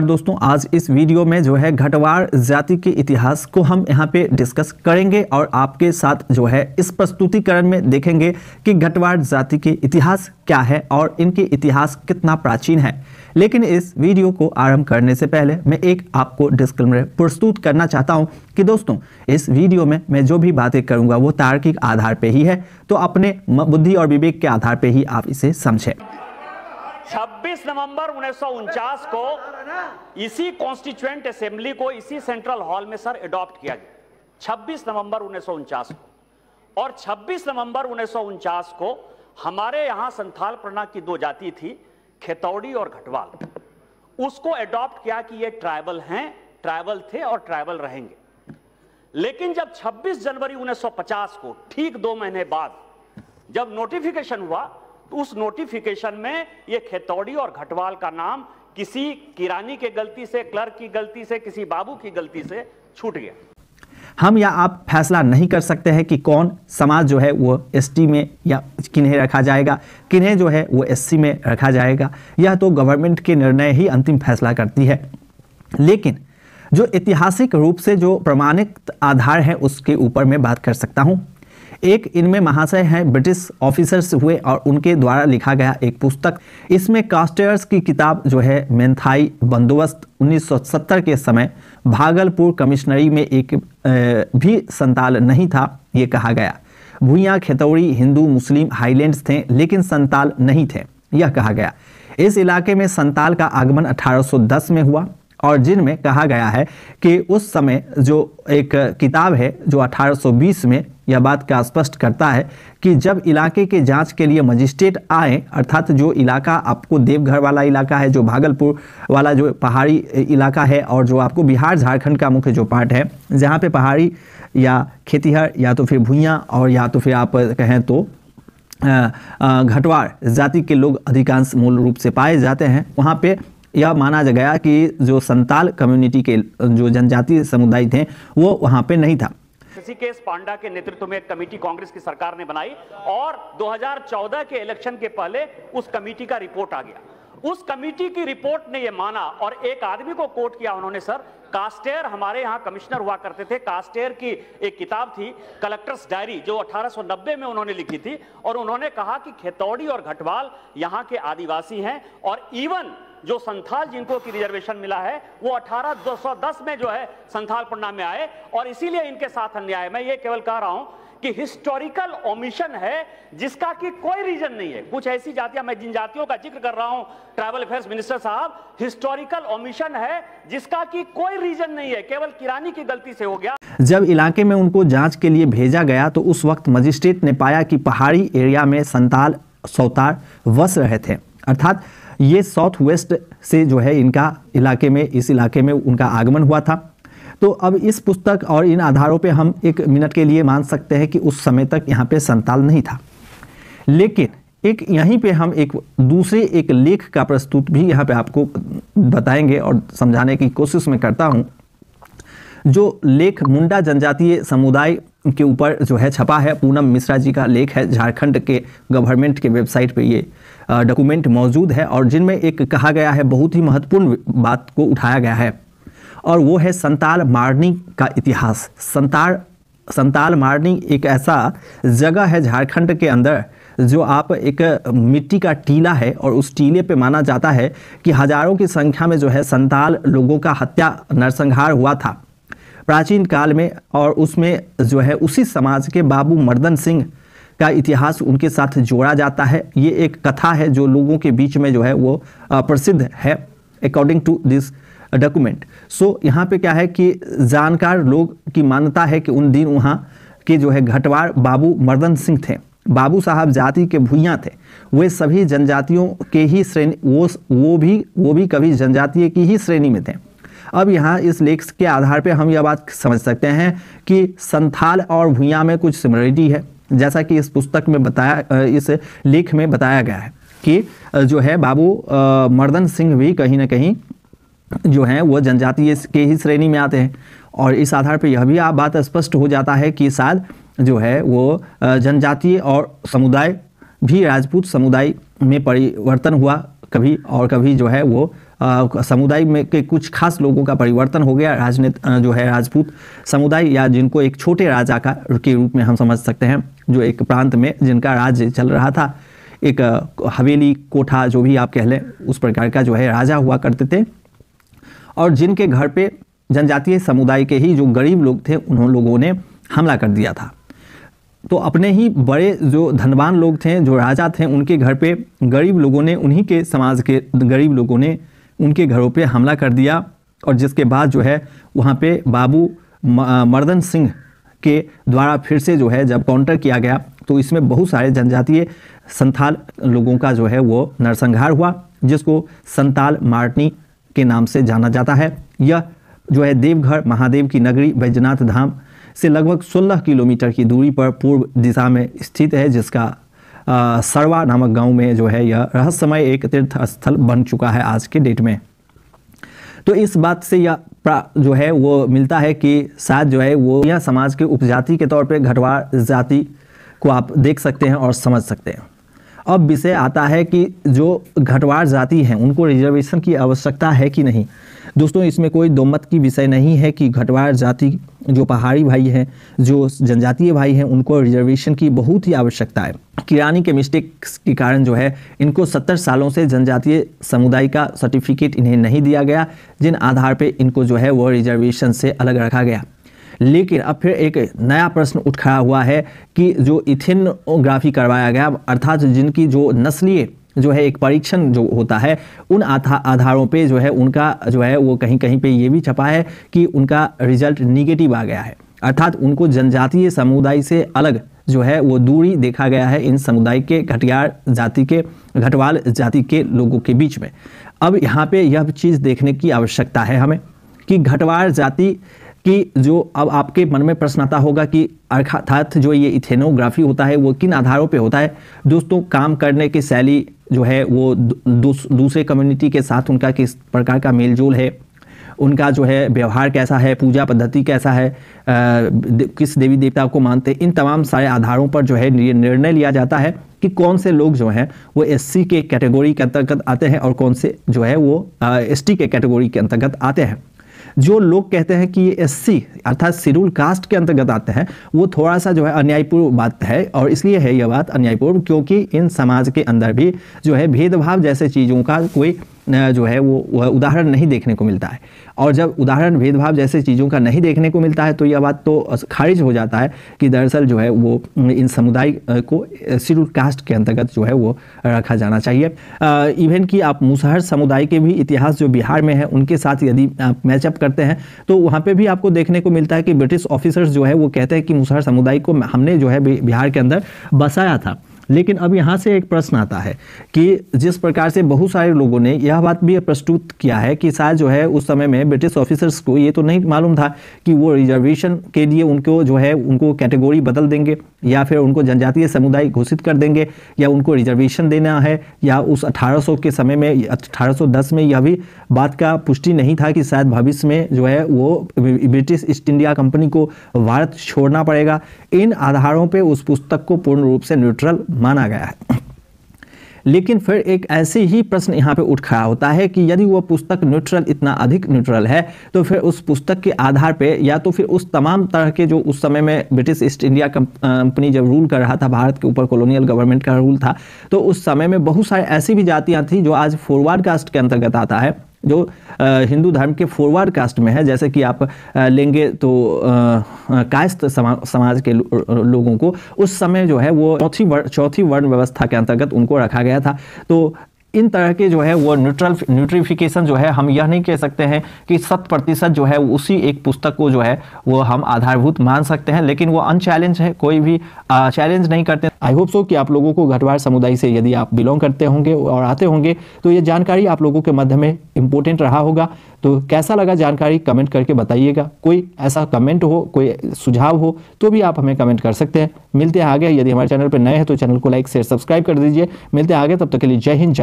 और दोस्तों आज इस वीडियो में जो है घटवार जाति के इतिहास को हम यहाँ पे डिस्कस करेंगे और आपके साथ जो है इस प्रस्तुतिकरण में देखेंगे कि घटवार जाति के इतिहास क्या है और इनके इतिहास कितना प्राचीन है लेकिन इस वीडियो को आरंभ करने से पहले मैं एक आपको डिस्क्लेमर प्रस्तुत करना चाहता हूँ कि दोस्तों इस वीडियो में मैं जो भी बातें करूँगा वो तार्किक आधार पर ही है तो अपने बुद्धि और विवेक के आधार पर ही आप इसे समझें 26 नवंबर उन्नीस को इसी कॉन्स्टिट्यूएंट असेंबली को इसी सेंट्रल हॉल में सर एडॉप्ट किया गया 26 नवंबर उन्नीस को और 26 नवंबर उन्नीस को हमारे यहां संथाल प्रणा की दो जाति थी खेतौड़ी और घटवाल उसको एडॉप्ट किया कि ये ट्राइबल हैं ट्राइबल थे और ट्राइबल रहेंगे लेकिन जब 26 जनवरी 1950 को ठीक दो महीने बाद जब नोटिफिकेशन हुआ उस नोटिफिकेशन में ये खेतौड़ी और घटवाल का नाम किसी किरानी के गलती से क्लर्क की गलती से किसी बाबू की गलती से छूट गया हम या आप फैसला नहीं कर सकते हैं कि कौन समाज जो है वो एसटी में या किन्हें रखा जाएगा किन्हें जो है वो एससी में रखा जाएगा यह तो गवर्नमेंट के निर्णय ही अंतिम फैसला करती है लेकिन जो ऐतिहासिक रूप से जो प्रमाणित आधार है उसके ऊपर मैं बात कर सकता हूँ एक इनमें महाशय हैं ब्रिटिश ऑफिसर्स हुए और उनके द्वारा लिखा गया एक पुस्तक इसमें कास्टर्स की किताब जो है मेंथाई बंदोबस्त 1970 के समय भागलपुर कमिश्नरी में एक भी संताल नहीं था ये कहा गया भूया खेतौड़ी हिंदू मुस्लिम हाईलैंड्स थे लेकिन संताल नहीं थे यह कहा गया इस इलाके में संताल का आगमन 1810 में हुआ और जिनमें कहा गया है कि उस समय जो एक किताब है जो 1820 में यह बात का स्पष्ट करता है कि जब इलाके के जांच के लिए मजिस्ट्रेट आए अर्थात जो इलाका आपको देवघर वाला इलाका है जो भागलपुर वाला जो पहाड़ी इलाका है और जो आपको बिहार झारखंड का मुख्य जो पार्ट है जहाँ पे पहाड़ी या खेतीहर या तो फिर भूया और या तो फिर आप कहें तो घटवार जाति के लोग अधिकांश मूल रूप से पाए जाते हैं वहाँ पे यह माना गया कि जो संताल कम्युनिटी के जो जनजाति समुदाय थे वो वहाँ पे नहीं था ऋषिकेश पांडा के नेतृत्व में एक कमेटी कांग्रेस की सरकार ने बनाई और 2014 के इलेक्शन के पहले उस कमेटी का रिपोर्ट आ गया उस कमेटी की रिपोर्ट ने यह माना और एक आदमी को कोट किया उन्होंने सर कास्टेयर हमारे यहाँ कमिश्नर हुआ करते थे कास्टेयर की एक किताब थी कलेक्टर्स डायरी जो 1890 में उन्होंने लिखी थी और उन्होंने कहा कि खेतौड़ी और घटवाल यहाँ के आदिवासी हैं और इवन जो संथाल जिनको की रिजर्वेशन मिला है वो अठारह में जो है संथाल पन्ना में आए और इसीलिए इनके साथ अन्याय मैं ये केवल कह रहा हूं कि हिस्टोरिकल ओमिशन है जिसका कि कोई रीजन नहीं है कुछ ऐसी जातियां मैं जिन जातियों का जिक्र कर रहा हूं ट्रैवल अफेयर्स मिनिस्टर साहब हिस्टोरिकल ओमिशन है जिसका कि कोई रीजन नहीं है केवल किरानी की गलती से हो गया जब इलाके में उनको जांच के लिए भेजा गया तो उस वक्त मजिस्ट्रेट ने पाया कि पहाड़ी एरिया में संताल सौतार वस रहे थे अर्थात ये साउथ वेस्ट से जो है इनका इलाके में इस इलाके में उनका आगमन हुआ था तो अब इस पुस्तक और इन आधारों पे हम एक मिनट के लिए मान सकते हैं कि उस समय तक यहाँ पे संताल नहीं था लेकिन एक यहीं पे हम एक दूसरे एक लेख का प्रस्तुत भी यहाँ पे आपको बताएंगे और समझाने की कोशिश में करता हूँ जो लेख मुंडा जनजातीय समुदाय के ऊपर जो है छपा है पूनम मिश्रा जी का लेख है झारखंड के गवर्नमेंट के वेबसाइट पर ये डॉक्यूमेंट मौजूद है और जिनमें एक कहा गया है बहुत ही महत्वपूर्ण बात को उठाया गया है और वो है संताल मारनी का इतिहास संताल संताल मारनी एक ऐसा जगह है झारखंड के अंदर जो आप एक मिट्टी का टीला है और उस टीले पे माना जाता है कि हजारों की संख्या में जो है संताल लोगों का हत्या नरसंहार हुआ था प्राचीन काल में और उसमें जो है उसी समाज के बाबू मर्दन सिंह का इतिहास उनके साथ जोड़ा जाता है ये एक कथा है जो लोगों के बीच में जो है वो प्रसिद्ध है according to this document so यहाँ पे क्या है कि जानकार लोग की मान्यता है कि उन दिन वहाँ के जो है घटवार बाबू मर्दन सिंह थे बाबू साहब जाति के भूया थे वे सभी जनजातियों के ही श्रेणी वो वो भी वो भी कभी जनजातीय की ही श्रेणी में थे अब यहाँ इस लेख के आधार पर हम यह बात समझ सकते हैं कि संथाल और भूया में कुछ सिमिलरिटी है जैसा कि इस पुस्तक में बताया इस लेख में बताया गया है कि जो है बाबू मर्दन सिंह भी कहीं ना कहीं जो है वो जनजातीय के ही श्रेणी में आते हैं और इस आधार पर यह भी आप बात स्पष्ट हो जाता है कि शायद जो है वो जनजातीय और समुदाय भी राजपूत समुदाय में परिवर्तन हुआ कभी और कभी जो है वो समुदाय में के कुछ खास लोगों का परिवर्तन हो गया राजनीत जो है राजपूत समुदाय या जिनको एक छोटे राजा का के रूप में हम समझ सकते हैं जो एक प्रांत में जिनका राज्य चल रहा था एक हवेली कोठा जो भी आप कह लें उस प्रकार का जो है राजा हुआ करते थे और जिनके घर पे जनजातीय समुदाय के ही जो गरीब लोग थे उन्होंने लोगों ने हमला कर दिया था तो अपने ही बड़े जो धनवान लोग थे जो राजा थे उनके घर पे गरीब लोगों ने उन्हीं के समाज के गरीब लोगों ने उनके घरों पे हमला कर दिया और जिसके बाद जो है वहाँ पे बाबू मर्दन सिंह के द्वारा फिर से जो है जब काउंटर किया गया तो इसमें बहुत सारे जनजातीय संथाल लोगों का जो है वो नरसंहार हुआ जिसको संताल मार्टनी के नाम से जाना जाता है यह जो है देवघर महादेव की नगरी बैजनाथ धाम से लगभग 16 किलोमीटर की दूरी पर पूर्व दिशा में स्थित है जिसका सरवा नामक गांव में जो है यह रहस्यमय एक तीर्थ स्थल बन चुका है आज के डेट में तो इस बात से यह जो है वो मिलता है कि शायद जो है वो यह समाज के उपजाति के तौर पर घटवार जाति को आप देख सकते हैं और समझ सकते हैं अब विषय आता है कि जो घटवार जाति हैं उनको रिजर्वेशन की आवश्यकता है कि नहीं दोस्तों इसमें कोई दो मत की विषय नहीं है कि घटवार जाति जो पहाड़ी भाई हैं जो जनजातीय भाई हैं उनको रिजर्वेशन की बहुत ही आवश्यकता है किरानी के मिस्टेक्स के कारण जो है इनको सत्तर सालों से जनजातीय समुदाय का सर्टिफिकेट इन्हें नहीं दिया गया जिन आधार पर इनको जो है वो रिजर्वेशन से अलग रखा गया लेकिन अब फिर एक नया प्रश्न उठ खड़ा हुआ है कि जो इथिनोग्राफी करवाया गया अर्थात जिनकी जो नस्लीय जो है एक परीक्षण जो होता है उन आधा आधारों पे जो है उनका जो है वो कहीं कहीं पे ये भी छपा है कि उनका रिजल्ट निगेटिव आ गया है अर्थात उनको जनजातीय समुदाय से अलग जो है वो दूरी देखा गया है इन समुदाय के घटियार जाति के घटवाल जाति के लोगों के बीच में अब यहाँ पे यह चीज़ देखने की आवश्यकता है हमें कि घटवार जाति कि जो अब आपके मन में प्रश्न आता होगा कि अर्थात जो ये इथेनोग्राफी होता है वो किन आधारों पे होता है दोस्तों काम करने की शैली जो है वो दूसरे कम्युनिटी के साथ उनका किस प्रकार का मेलजोल है उनका जो है व्यवहार कैसा है पूजा पद्धति कैसा है आ, किस देवी देवता को मानते इन तमाम सारे आधारों पर जो है निर्णय लिया जाता है कि कौन से लोग जो हैं वो एस के कैटेगरी के अंतर्गत आते हैं और कौन से जो है वो एस के कैटेगरी के अंतर्गत आते हैं जो लोग कहते हैं कि ये सी अर्थात शेड्यूल कास्ट के अंतर्गत आते हैं वो थोड़ा सा जो है अन्यायपूर्व बात है और इसलिए है यह बात अन्यायपूर्व क्योंकि इन समाज के अंदर भी जो है भेदभाव जैसे चीज़ों का कोई जो है वो उदाहरण नहीं देखने को मिलता है और जब उदाहरण भेदभाव जैसे चीज़ों का नहीं देखने को मिलता है तो यह बात तो खारिज हो जाता है कि दरअसल जो है वो इन समुदाय को शेड्यूल कास्ट के अंतर्गत जो है वो रखा जाना चाहिए इवन कि आप मुसहर समुदाय के भी इतिहास जो बिहार में है उनके साथ यदि आप मैचअप करते हैं तो वहाँ पर भी आपको देखने को मिलता है कि ब्रिटिश ऑफिसर्स जो है वो कहते हैं कि मुसहर समुदाय को हमने जो है बिहार के अंदर बसाया था लेकिन अब यहाँ से एक प्रश्न आता है कि जिस प्रकार से बहुत सारे लोगों ने यह बात भी प्रस्तुत किया है कि शायद जो है उस समय में ब्रिटिश ऑफिसर्स को ये तो नहीं मालूम था कि वो रिजर्वेशन के लिए उनको जो है उनको कैटेगोरी बदल देंगे या फिर उनको जनजातीय समुदाय घोषित कर देंगे या उनको रिजर्वेशन देना है या उस अठारह के समय में अठारह में यह भी बात का पुष्टि नहीं था कि शायद भविष्य में जो है वो ब्रिटिश ईस्ट इंडिया कंपनी को भारत छोड़ना पड़ेगा इन आधारों पर उस पुस्तक को पूर्ण रूप से न्यूट्रल माना गया है लेकिन फिर एक ऐसे ही प्रश्न यहाँ पे उठ खड़ा होता है कि यदि वह पुस्तक न्यूट्रल इतना अधिक न्यूट्रल है तो फिर उस पुस्तक के आधार पे या तो फिर उस तमाम तरह के जो उस समय में ब्रिटिश ईस्ट इंडिया कंपनी जब रूल कर रहा था भारत के ऊपर कॉलोनियल गवर्नमेंट का रूल था तो उस समय में बहुत सारे ऐसी भी जातियाँ थी जो आज फॉरवर्ड कास्ट के अंतर्गत आता है जो हिंदू धर्म के फोरवर्ड कास्ट में है जैसे कि आप लेंगे तो कास्त समा, समाज के लोगों को उस समय जो है वो चौथी वर्ण चौथी वर्ण व्यवस्था के अंतर्गत उनको रखा गया था तो इन तरह के जो है वो न्यूट्रल न्यूट्रीफिकेशन जो है हम यह नहीं कह सकते हैं कि शत प्रतिशत जो है उसी एक पुस्तक को जो है वो हम आधारभूत मान सकते हैं लेकिन वो अनचैलेंज है कोई भी चैलेंज नहीं करते आई होप सो कि आप लोगों को घटवार समुदाय से यदि आप बिलोंग करते होंगे और आते होंगे तो ये जानकारी आप लोगों के मध्य में इम्पोर्टेंट रहा होगा तो कैसा लगा जानकारी कमेंट करके बताइएगा कोई ऐसा कमेंट हो कोई सुझाव हो तो भी आप हमें कमेंट कर सकते हैं मिलते हैं आगे यदि हमारे चैनल पर नए हैं तो चैनल को लाइक शेयर सब्सक्राइब कर दीजिए मिलते हैं आगे तब तक के लिए जय हिंद